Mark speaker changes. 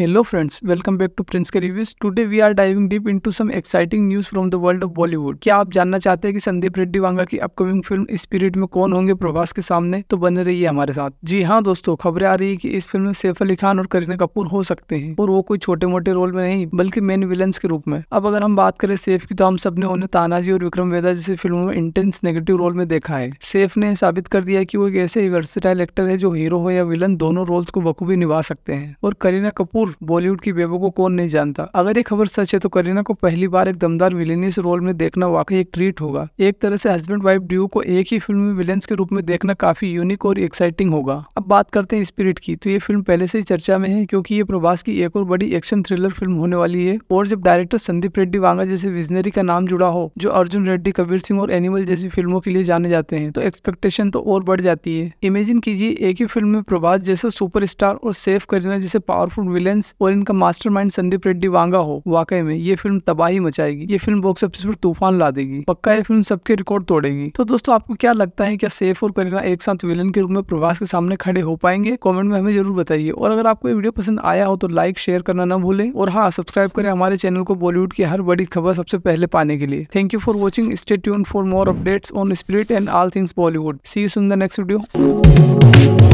Speaker 1: hello friends welcome back to Prince के reviews today we are diving deep into some exciting news from the world of Bollywood क्या आप जानना चाहते हैं कि संदीप रेड्डी वांगा की अपकमिंग फिल्म स्पिरिट में कौन होंगे प्रभास के सामने तो बने रहिए हमारे साथ जी हाँ दोस्तों खबरें आ रही है की इस फिल्म में सैफ अली खान और करीना कपूर हो सकते हैं और वो कोई छोटे मोटे रोल में नहीं बल्कि मेन विलन के रूप में अब अगर हम बात करें सैफ की तो हम सब ने उन्हें तानाजी और विक्रम वेदा जैसी फिल्मों में इंटेंस नेगेटिव रोल में देखा है सैफ ने साबित कर दिया की वो एक ऐसे वर्सिटाइल एक्टर है जो हीरो हो या विलन दोनों रोल्स को बखूबी निभा सकते हैं और करीना कपूर बॉलीवुड की बेबो को कौन नहीं जानता अगर ये खबर सच है तो करीना को पहली बार एक दमदार विलेन रोल में देखना वाकई एक ट्रीट होगा एक तरह से हस्बैंड वाइफ ड्यू को एक ही फिल्म में विलेन्स के रूप में देखना काफी यूनिक और एक्साइटिंग होगा अब बात करते हैं स्पिरिट की तो ये फिल्म पहले से ही चर्चा में है क्योंकि ये प्रभास की एक और बड़ी एक्शन थ्रिलर फिल्म होने वाली है और जब डायरेक्टर संदीप रेड्डी वांगा जैसे विजनरी का नाम जुड़ा हो जो अर्जुन रेड्डी कबीर सिंह और एनिमल जैसी फिल्मों के लिए जाने जाते हैं तो एक्सपेक्टेशन तो और बढ़ जाती है इमेजिन कीजिए एक ही फिल्म में प्रभास जैसा सुपर और सेफ करीना जैसे पावरफुल विलेन रोमांस और इनका मास्टरमाइंड संदीप रेड्डी वांगा हो वाकई में ये फिल्म तबाही मचाएगी ये फिल्म बॉक्स ऑफिस पर तूफान ला देगी पक्का ये फिल्म सबके रिकॉर्ड तोड़ेगी तो दोस्तों आपको क्या लगता है क्या सेफ और करीना एक साथ विलन के रूप में प्रभास के सामने खड़े हो पाएंगे कॉमेंट में हमें जरूर बताइए और अगर आपको ये वीडियो पसंद आया हो तो लाइक शेयर करना न भूले और हाँ सब्सक्राइब करें हमारे चैनल को बॉलीवुड की हर बड़ी खबर सबसे पहले पाने के लिए thank you for watching stay tune for more updates on spirit and all things Bollywood see you in the next video